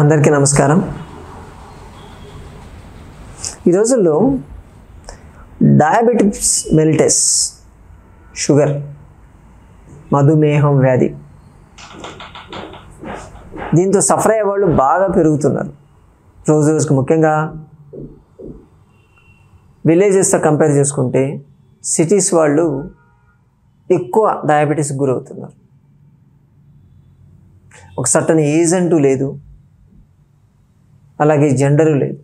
అందరికీ నమస్కారం ఈ రోజుల్లో డయాబెటిస్ మెలిటెస్ షుగర్ మధుమేహం వ్యాధి దీంతో సఫర్ అయ్యే వాళ్ళు బాగా పెరుగుతున్నారు రోజు రోజుకు ముఖ్యంగా విలేజెస్తో కంపేర్ చేసుకుంటే సిటీస్ వాళ్ళు ఎక్కువ డయాబెటీస్కి గురవుతున్నారు ఒక సర్టన్ ఏజ్ అంటూ లేదు అలాగే జెండరు లేదు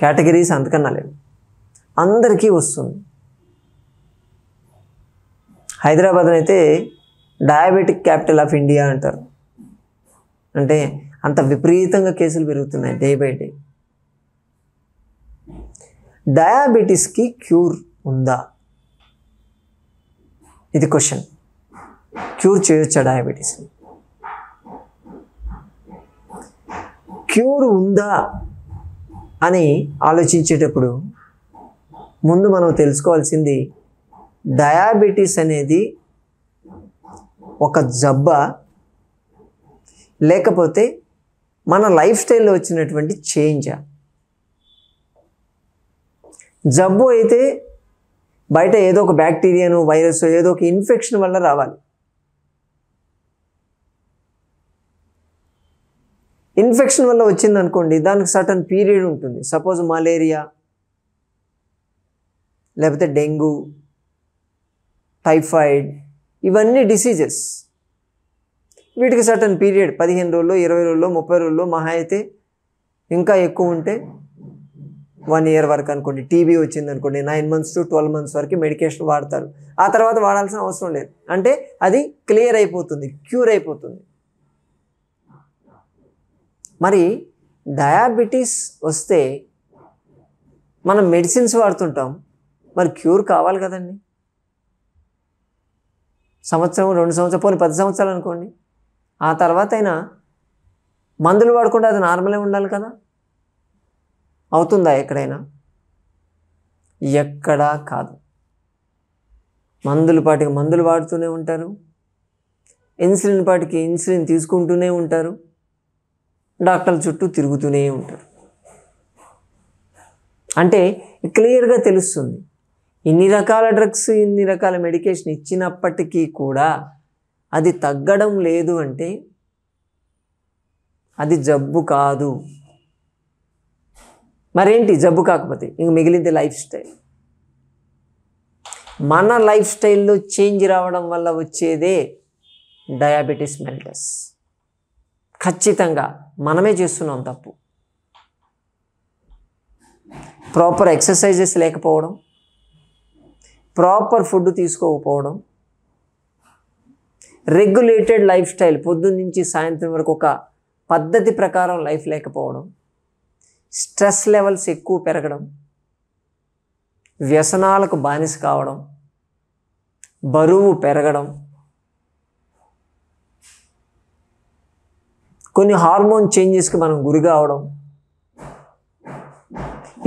కేటగిరీస్ అంతకన్నా లేవు అందరికీ వస్తుంది హైదరాబాద్ అయితే డయాబెటిక్ క్యాపిటల్ ఆఫ్ ఇండియా అంటారు అంటే అంత విపరీతంగా కేసులు పెరుగుతున్నాయి డే బై డే డయాబెటీస్కి క్యూర్ ఉందా ఇది క్వశ్చన్ క్యూర్ చేయొచ్చా డయాబెటీస్ని క్యూర్ ఉందా అని ఆలోచించేటప్పుడు ముందు మనం తెలుసుకోవాల్సింది డయాబెటీస్ అనేది ఒక జబ్బ లేకపోతే మన లైఫ్ స్టైల్లో వచ్చినటువంటి చేంజా జబ్బు అయితే బయట ఏదో ఒక బ్యాక్టీరియాను వైరస్ ఏదో ఒక ఇన్ఫెక్షన్ వల్ల రావాలి ఇన్ఫెక్షన్ వల్ల వచ్చింది అనుకోండి దానికి సటన్ పీరియడ్ ఉంటుంది సపోజ్ మలేరియా లేకపోతే డెంగ్యూ టైఫాయిడ్ ఇవన్నీ డిసీజెస్ వీటికి సటన్ పీరియడ్ పదిహేను రోజుల్లో ఇరవై రోజుల్లో ముప్పై రోజుల్లో మహా అయితే ఇంకా ఎక్కువ ఉంటే వన్ ఇయర్ వరకు అనుకోండి టీబీ వచ్చింది అనుకోండి nine months to twelve months వరకు మెడికేషన్ వాడతారు ఆ తర్వాత వాడాల్సిన అవసరం లేదు అంటే అది క్లియర్ అయిపోతుంది క్యూర్ అయిపోతుంది మరి డయాబెటీస్ వస్తే మనం మెడిసిన్స్ వాడుతుంటాం మరి క్యూర్ కావాలి కదండి సంవత్సరం రెండు సంవత్సరం పోనీ పది సంవత్సరాలు అనుకోండి ఆ తర్వాత అయినా మందులు వాడకుండా అది నార్మలే ఉండాలి కదా అవుతుందా ఎక్కడైనా ఎక్కడా కాదు మందులు పాటికి మందులు వాడుతూనే ఉంటారు ఇన్సులిన్ పాటికి ఇన్సులిన్ తీసుకుంటూనే ఉంటారు డాక్టర్ల చుట్టూ తిరుగుతూనే ఉంటారు అంటే క్లియర్గా తెలుస్తుంది ఇన్ని రకాల డ్రగ్స్ ఇన్ని రకాల మెడికేషన్ ఇచ్చినప్పటికీ కూడా అది తగ్గడం లేదు అంటే అది జబ్బు కాదు మరేంటి జబ్బు కాకపోతే ఇంక మిగిలింది లైఫ్ స్టైల్ మన లైఫ్ స్టైల్లో చేంజ్ రావడం వల్ల వచ్చేదే డయాబెటీస్ మెల్టస్ ఖచ్చితంగా మనమే చేస్తున్నాం తప్పు ప్రాపర్ ఎక్సర్సైజెస్ లేకపోవడం ప్రాపర్ ఫుడ్ తీసుకోకపోవడం రెగ్యులేటెడ్ లైఫ్ స్టైల్ పొద్దున్న నుంచి సాయంత్రం వరకు ఒక పద్ధతి ప్రకారం లైఫ్ లేకపోవడం స్ట్రెస్ లెవెల్స్ ఎక్కువ పెరగడం వ్యసనాలకు బానిస కావడం బరువు పెరగడం కొన్ని హార్మోన్ చేంజెస్కి మనం గురి కావడం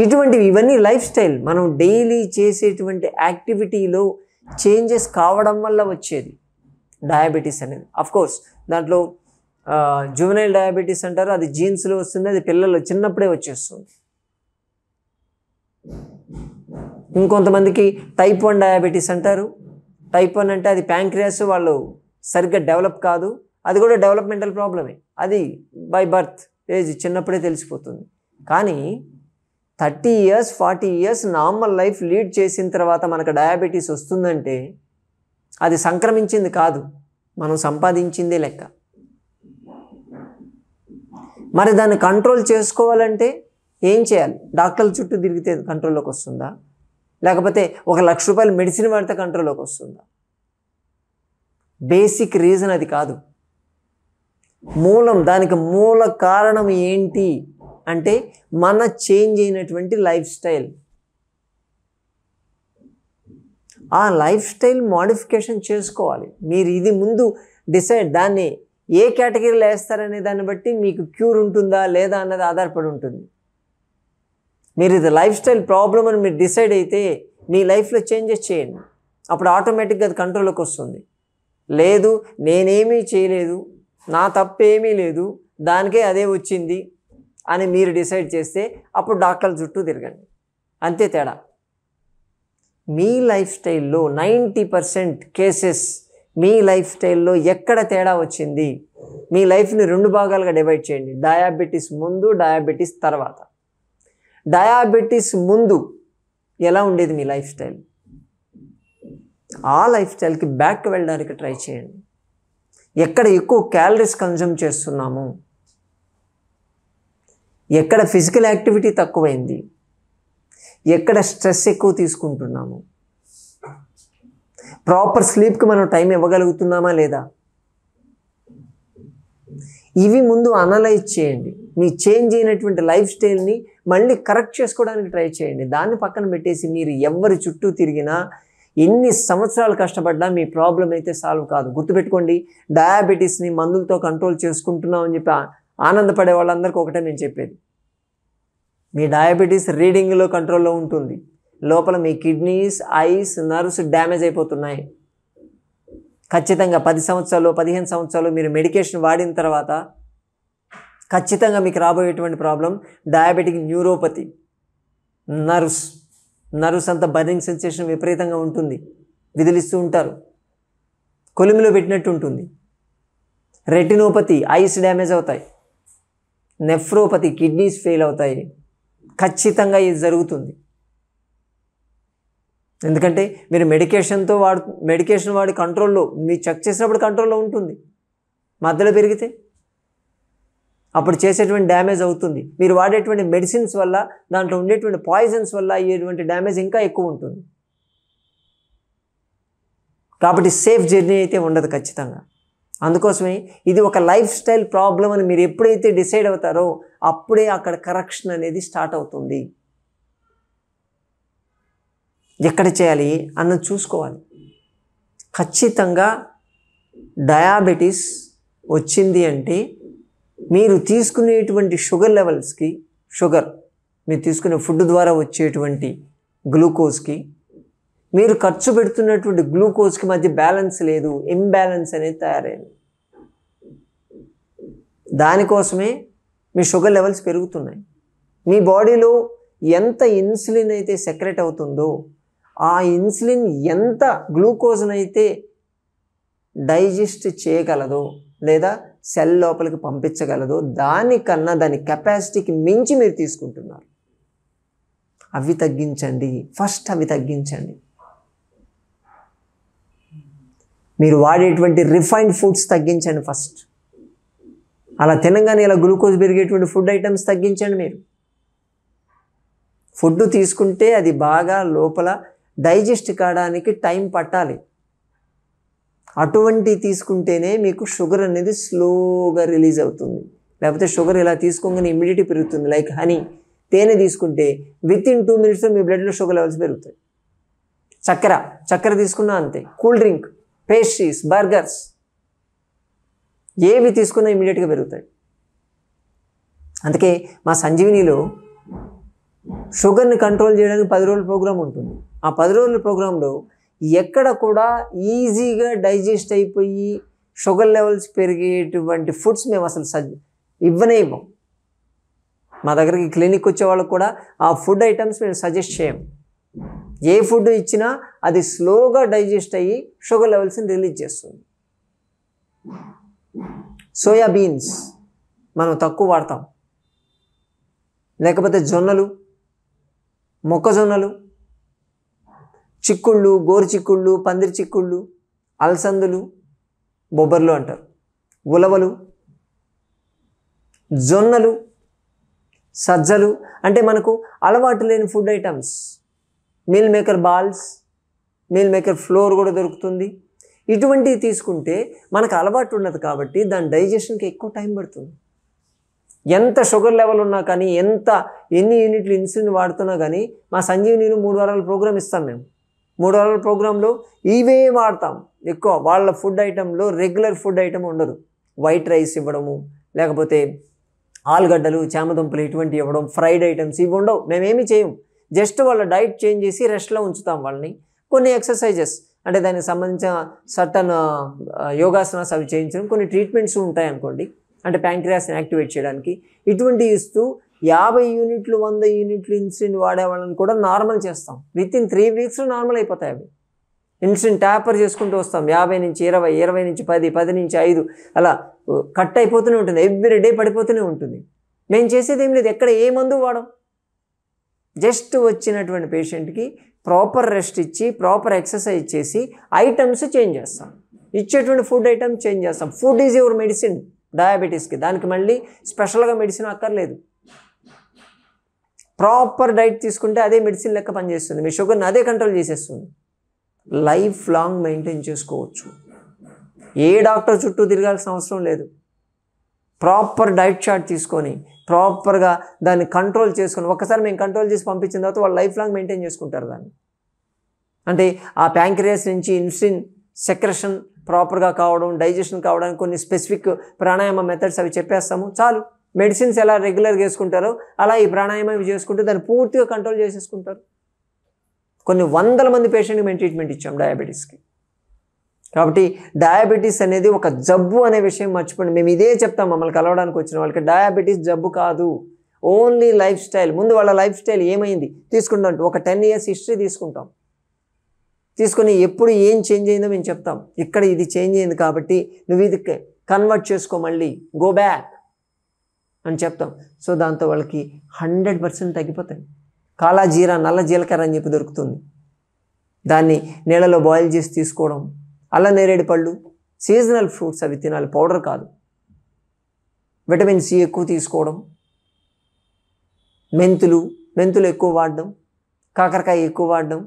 ఇటువంటివి ఇవన్నీ లైఫ్ స్టైల్ మనం డైలీ చేసేటువంటి యాక్టివిటీలో చేంజెస్ కావడం వల్ల వచ్చేది డయాబెటీస్ అనేది కోర్స్ దాంట్లో జువెనైల్ డయాబెటీస్ అంటారు అది జీన్స్లో వస్తుంది అది పిల్లలు చిన్నప్పుడే వచ్చేస్తుంది ఇంకొంతమందికి టైప్ వన్ డయాబెటీస్ అంటారు టైప్ వన్ అంటే అది ప్యాంక్రియాస్ వాళ్ళు సరిగ్గా డెవలప్ కాదు అది కూడా డెవలప్మెంటల్ ప్రాబ్లమే అది బై బర్త్ ఏజ్ చిన్నప్పుడే తెలిసిపోతుంది కానీ thirty years forty years normal life lead చేసిన తర్వాత మనకు డయాబెటీస్ వస్తుందంటే అది సంక్రమించింది కాదు మనం సంపాదించిందే లెక్క మరి దాన్ని కంట్రోల్ చేసుకోవాలంటే ఏం చేయాలి డాక్టర్ల చుట్టూ తిరిగితే కంట్రోల్లోకి వస్తుందా లేకపోతే ఒక లక్ష రూపాయలు మెడిసిన్ వాడితే కంట్రోల్లోకి వస్తుందా బేసిక్ రీజన్ అది కాదు మూలం దానికి మూల కారణం ఏంటి అంటే మన చేంజ్ అయినటువంటి లైఫ్ స్టైల్ ఆ లైఫ్ స్టైల్ మాడిఫికేషన్ చేసుకోవాలి మీరు ఇది ముందు డిసైడ్ దాన్ని ఏ కేటగిరీలో వేస్తారనే దాన్ని బట్టి మీకు క్యూర్ ఉంటుందా లేదా అన్నది ఆధారపడి ఉంటుంది మీరు ఇది లైఫ్ స్టైల్ ప్రాబ్లం అని మీరు డిసైడ్ అయితే మీ లైఫ్లో చేంజెస్ చేయండి అప్పుడు ఆటోమేటిక్గా అది కంట్రోల్లోకి వస్తుంది లేదు నేనేమీ చేయలేదు నా తప్పేమీ లేదు దానికే అదే వచ్చింది అని మీరు డిసైడ్ చేస్తే అప్పుడు డాక్టర్ల చుట్టూ తిరగండి అంతే తేడా మీ లైఫ్ స్టైల్లో నైంటీ పర్సెంట్ కేసెస్ మీ లైఫ్ స్టైల్లో ఎక్కడ తేడా వచ్చింది మీ లైఫ్ని రెండు భాగాలుగా డివైడ్ చేయండి డయాబెటీస్ ముందు డయాబెటీస్ తర్వాత డయాబెటీస్ ముందు ఎలా ఉండేది మీ లైఫ్ స్టైల్ ఆ లైఫ్ స్టైల్కి బ్యాక్ వెళ్ళడానికి ట్రై చేయండి ఎక్కడ ఎక్కువ క్యాలరీస్ కన్జ్యూమ్ చేస్తున్నాము ఎక్కడ ఫిజికల్ యాక్టివిటీ తక్కువైంది ఎక్కడ స్ట్రెస్ ఎక్కువ తీసుకుంటున్నాము ప్రాపర్ స్లీప్కి మనం టైం ఇవ్వగలుగుతున్నామా లేదా ఇవి ముందు అనలైజ్ చేయండి మీ చేంజ్ అయినటువంటి లైఫ్ స్టైల్ని మళ్ళీ కరెక్ట్ చేసుకోవడానికి ట్రై చేయండి దాన్ని పక్కన పెట్టేసి మీరు ఎవరి చుట్టూ తిరిగినా ఎన్ని సంవత్సరాలు కష్టపడ్డా మీ ప్రాబ్లం అయితే సాల్వ్ కాదు గుర్తుపెట్టుకోండి డయాబెటీస్ని మందులతో కంట్రోల్ చేసుకుంటున్నాం అని చెప్పి ఆనందపడే వాళ్ళందరికీ ఒకటే నేను చెప్పేది మీ డయాబెటీస్ రీడింగ్లో కంట్రోల్లో ఉంటుంది లోపల మీ కిడ్నీస్ ఐస్ నర్వ్స్ డ్యామేజ్ అయిపోతున్నాయి ఖచ్చితంగా పది సంవత్సరాలు పదిహేను సంవత్సరాలు మీరు మెడికేషన్ వాడిన తర్వాత ఖచ్చితంగా మీకు రాబోయేటువంటి problem diabetic neuropathy nerves nerves అంతా బర్నింగ్ సెన్సేషన్ విపరీతంగా ఉంటుంది విదిలిస్తూ ఉంటారు కొలిమిలో పెట్టినట్టు ఉంటుంది రెటినోపతి ఐస్ డ్యామేజ్ అవుతాయి నెఫ్రోపతి కిడ్నీస్ ఫెయిల్ అవుతాయి ఖచ్చితంగా ఇది జరుగుతుంది ఎందుకంటే మీరు మెడికేషన్తో వాడు మెడికేషన్ వాడి కంట్రోల్లో మీరు చెక్ చేసినప్పుడు కంట్రోల్లో ఉంటుంది మధ్యలో పెరిగితే అప్పుడు చేసేటువంటి డ్యామేజ్ అవుతుంది మీరు వాడేటువంటి మెడిసిన్స్ వల్ల దాంట్లో ఉండేటువంటి పాయిజన్స్ వల్ల అయ్యేటువంటి డ్యామేజ్ ఇంకా ఎక్కువ ఉంటుంది కాబట్టి సేఫ్ జర్నీ అయితే ఉండదు ఖచ్చితంగా అందుకోసమే ఇది ఒక లైఫ్ స్టైల్ ప్రాబ్లం అని మీరు ఎప్పుడైతే డిసైడ్ అవుతారో అప్పుడే అక్కడ కరెక్షన్ అనేది స్టార్ట్ అవుతుంది ఎక్కడ చేయాలి అన్నది చూసుకోవాలి ఖచ్చితంగా డయాబెటీస్ వచ్చింది అంటే మీరు తీసుకునేటువంటి షుగర్ లెవెల్స్కి షుగర్ మీరు తీసుకునే ఫుడ్ ద్వారా వచ్చేటువంటి గ్లూకోజ్కి మీరు ఖర్చు పెడుతున్నటువంటి గ్లూకోజ్కి మధ్య బ్యాలెన్స్ లేదు ఇంబ్యాలెన్స్ అనేది తయారైంది దానికోసమే మీ షుగర్ లెవెల్స్ పెరుగుతున్నాయి మీ బాడీలో ఎంత ఇన్సులిన్ అయితే సెక్రెట్ అవుతుందో ఆ ఇన్సులిన్ ఎంత గ్లూకోజ్నైతే డైజెస్ట్ చేయగలదో లేదా సెల్ లోపలికి పంపించగలదో దానికన్నా దాని కెపాసిటీకి మించి మీరు తీసుకుంటున్నారు అవి తగ్గించండి ఫస్ట్ అవి తగ్గించండి మీరు వాడేటువంటి రిఫైన్డ్ ఫుడ్స్ తగ్గించండి ఫస్ట్ అలా తినగానే ఇలా గ్లూకోజ్ పెరిగేటువంటి ఫుడ్ ఐటమ్స్ తగ్గించండి మీరు ఫుడ్ తీసుకుంటే అది బాగా లోపల డైజెస్ట్ కావడానికి టైం పట్టాలి అటువంటివి తీసుకుంటేనే మీకు షుగర్ అనేది స్లోగా రిలీజ్ అవుతుంది లేకపోతే షుగర్ ఇలా తీసుకోగానే ఇమ్యూడిటీ పెరుగుతుంది లైక్ హనీ తేనె తీసుకుంటే విత్ ఇన్ టూ మినిట్స్లో మీ బ్లడ్లో షుగర్ లెవెల్స్ పెరుగుతాయి చక్కెర చక్కెర తీసుకున్నా అంతే కూల్ డ్రింక్ పేస్ట్రీస్ బర్గర్స్ ఏవి తీసుకున్నా ఇమీడియట్గా పెరుగుతాయి అందుకే మా సంజీవినిలో షుగర్ని కంట్రోల్ చేయడానికి పది రోజుల ప్రోగ్రాం ఉంటుంది ఆ పది రోజుల ప్రోగ్రాంలో ఎక్కడ కూడా ఈజీగా డైజెస్ట్ అయిపోయి షుగర్ లెవెల్స్ పెరిగేటువంటి ఫుడ్స్ మేము అసలు సజ్ ఇవ్వనే ఇవ్వం మా దగ్గరికి క్లినిక్ వచ్చే వాళ్ళకు కూడా ఆ ఫుడ్ ఐటమ్స్ మేము సజెస్ట్ చేయము ఏ ఫుడ్ ఇచ్చినా అది స్లోగా డైజెస్ట్ అయ్యి షుగర్ లెవెల్స్ని రిలీజ్ చేస్తుంది సోయా బీన్స్ మనం తక్కువ వాడతాం లేకపోతే జొన్నలు మొక్కజొన్నలు చిక్కుళ్ళు గోరు చిక్కుళ్ళు పందిరి చిక్కుళ్ళు అలసందులు బొబ్బర్లు అంటారు ఉలవలు జొన్నలు సజ్జలు అంటే మనకు అలవాటు లేని food items meal maker balls meal maker flour కూడా దొరుకుతుంది ఇటువంటివి తీసుకుంటే మనకు అలవాటు ఉన్నది కాబట్టి దాని డైజెషన్కి ఎక్కువ టైం పడుతుంది ఎంత షుగర్ లెవెల్ ఉన్నా కానీ ఎంత ఎన్ని యూనిట్లు ఇన్సులిన్ వాడుతున్నా కానీ మా సంజీవనిలో మూడు వారాల ప్రోగ్రామ్ ఇస్తాం మేము మూడు రోజుల ప్రోగ్రాంలో ఇవే వాడతాం ఎక్కువ వాళ్ళ ఫుడ్ ఐటెంలో రెగ్యులర్ ఫుడ్ ఐటెం ఉండదు వైట్ రైస్ ఇవ్వడము లేకపోతే ఆలుగడ్డలు చామదుంపలు ఇటువంటి ఇవ్వడం ఫ్రైడ్ ఐటమ్స్ ఇవి ఉండవు మేమేమి చేయం జస్ట్ వాళ్ళ డైట్ చేంజ్ చేసి రెస్ట్లో ఉంచుతాం వాళ్ళని కొన్ని ఎక్సర్సైజెస్ అంటే దానికి సంబంధించిన సర్టన్ యోగాసనాస్ అవి చేయించడం కొన్ని ట్రీట్మెంట్స్ ఉంటాయి అనుకోండి అంటే ప్యాంక్రియాస్ని యాక్టివేట్ చేయడానికి ఇటువంటి ఇస్తూ యాభై యూనిట్లు వంద యూనిట్లు ఇన్సులిన్ వాడేవాళ్ళని కూడా నార్మల్ చేస్తాం విత్ ఇన్ త్రీ వీక్స్లో నార్మల్ అయిపోతాయి అవి ఇన్సులిన్ ట్యాపర్ చేసుకుంటూ వస్తాం యాభై నుంచి ఇరవై ఇరవై నుంచి పది పది నుంచి ఐదు అలా కట్ అయిపోతూనే ఉంటుంది ఎవ్రీ డే పడిపోతూనే ఉంటుంది మేము చేసేది ఏం లేదు ఎక్కడ ఏ మందు వాడం జస్ట్ వచ్చినటువంటి పేషెంట్కి ప్రాపర్ రెస్ట్ ఇచ్చి ప్రాపర్ ఎక్సర్సైజ్ చేసి ఐటమ్స్ చేంజ్ చేస్తాం ఇచ్చేటువంటి ఫుడ్ ఐటమ్ చేంజ్ చేస్తాం ఫుడ్ ఈజ్ యువర్ మెడిసిన్ డయాబెటీస్కి దానికి మళ్ళీ స్పెషల్గా మెడిసిన్ అక్కర్లేదు ప్రాపర్ డైట్ తీసుకుంటే అదే మెడిసిన్ లెక్క పనిచేస్తుంది మీ షుగర్ని అదే కంట్రోల్ చేసేస్తుంది లైఫ్ లాంగ్ మెయింటైన్ చేసుకోవచ్చు ఏ డాక్టర్ చుట్టూ తిరగాల్సిన అవసరం లేదు ప్రాపర్ డైట్ చార్ట్ తీసుకొని ప్రాపర్గా దాన్ని కంట్రోల్ చేసుకొని ఒకసారి మేము కంట్రోల్ చేసి పంపించిన తర్వాత వాళ్ళు లైఫ్ లాంగ్ మెయింటైన్ చేసుకుంటారు దాన్ని అంటే ఆ ప్యాంక్రియాస్ నుంచి ఇన్సులిన్ సెక్రెషన్ ప్రాపర్గా కావడం డైజెషన్ కావడానికి కొన్ని స్పెసిఫిక్ ప్రాణాయామ మెథడ్స్ అవి చెప్పేస్తాము చాలు మెడిసిన్స్ ఎలా రెగ్యులర్గా వేసుకుంటారో అలా ఈ ప్రాణాయామం ఇవి చేసుకుంటే దాన్ని పూర్తిగా కంట్రోల్ చేసేసుకుంటారు కొన్ని వందల మంది పేషెంట్కి మేము ట్రీట్మెంట్ ఇచ్చాం డయాబెటీస్కి కాబట్టి డయాబెటీస్ అనేది ఒక జబ్బు అనే విషయం మర్చిపోండి మేము ఇదే చెప్తాం మమ్మల్ని కలవడానికి వచ్చిన వాళ్ళకి డయాబెటీస్ జబ్బు కాదు ఓన్లీ లైఫ్ స్టైల్ ముందు వాళ్ళ లైఫ్ స్టైల్ ఏమైంది తీసుకుంటాం ఒక టెన్ ఇయర్స్ హిస్టరీ తీసుకుంటాం తీసుకుని ఎప్పుడు ఏం చేంజ్ అయిందో మేము చెప్తాం ఇక్కడ ఇది చేంజ్ అయింది కాబట్టి నువ్వు ఇది కన్వర్ట్ చేసుకో మళ్ళీ గో బ్యాక్ అని చెప్తాం సో దాంతో వాళ్ళకి హండ్రెడ్ పర్సెంట్ తగ్గిపోతాయి కాలా జీరా నల్ల జీలకర్ర అని చెప్పి దొరుకుతుంది దాన్ని నీళ్ళలో బాయిల్ చేసి తీసుకోవడం అల్ల నేరేడు పళ్ళు సీజనల్ ఫ్రూట్స్ అవి తినాలి పౌడర్ కాదు విటమిన్ సి ఎక్కువ తీసుకోవడం మెంతులు మెంతులు ఎక్కువ వాడడం కాకరకాయ ఎక్కువ వాడడం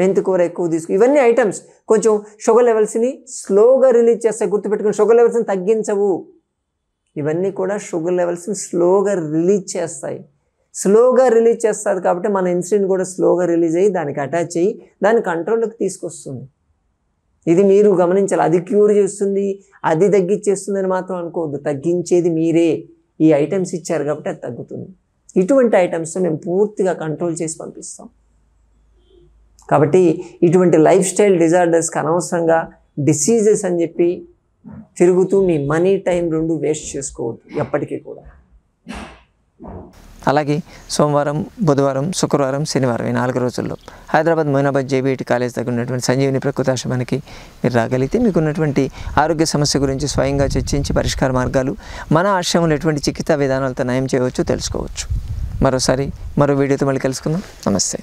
మెంతు కూర ఎక్కువ తీసుకు ఇవన్నీ ఐటమ్స్ కొంచెం షుగర్ లెవెల్స్ని స్లోగా రిలీజ్ చేస్తాయి గుర్తుపెట్టుకుని షుగర్ లెవెల్స్ని తగ్గించవు ఇవన్నీ కూడా షుగర్ లెవెల్స్ని స్లోగా రిలీజ్ చేస్తాయి స్లోగా రిలీజ్ చేస్తుంది కాబట్టి మన ఇన్సులిన్ కూడా స్లోగా రిలీజ్ అయ్యి దానికి అటాచ్ అయ్యి దాన్ని కంట్రోల్లోకి తీసుకొస్తుంది ఇది మీరు గమనించాలి అది క్యూర్ చేస్తుంది అది తగ్గించేస్తుందని మాత్రం అనుకోవద్దు తగ్గించేది మీరే ఈ ఐటమ్స్ ఇచ్చారు కాబట్టి అది తగ్గుతుంది ఇటువంటి ఐటమ్స్ మేము పూర్తిగా కంట్రోల్ చేసి పంపిస్తాం కాబట్టి ఇటువంటి లైఫ్ స్టైల్ డిజార్డర్స్కి అనవసరంగా డిసీజెస్ అని చెప్పి తిరుగుతూ మీ మనీ టైం రెండు వేస్ట్ చేసుకోవద్దు ఎప్పటికీ కూడా అలాగే సోమవారం బుధవారం శుక్రవారం శనివారం ఈ నాలుగు రోజుల్లో హైదరాబాద్ మొయినాబాద్ జేబీఐటి కాలేజ్ దగ్గర ఉన్నటువంటి సంజీవిని ప్రకృతాశ్రమానికి మీరు రాగలిగితే మీకున్నటువంటి ఆరోగ్య సమస్య గురించి స్వయంగా చర్చించి పరిష్కార మార్గాలు మన ఆశ్రమంలో ఎటువంటి చికిత్సా విధానాలతో నయం చేయవచ్చు తెలుసుకోవచ్చు మరోసారి మరో వీడియోతో మళ్ళీ కలుసుకుందాం నమస్తే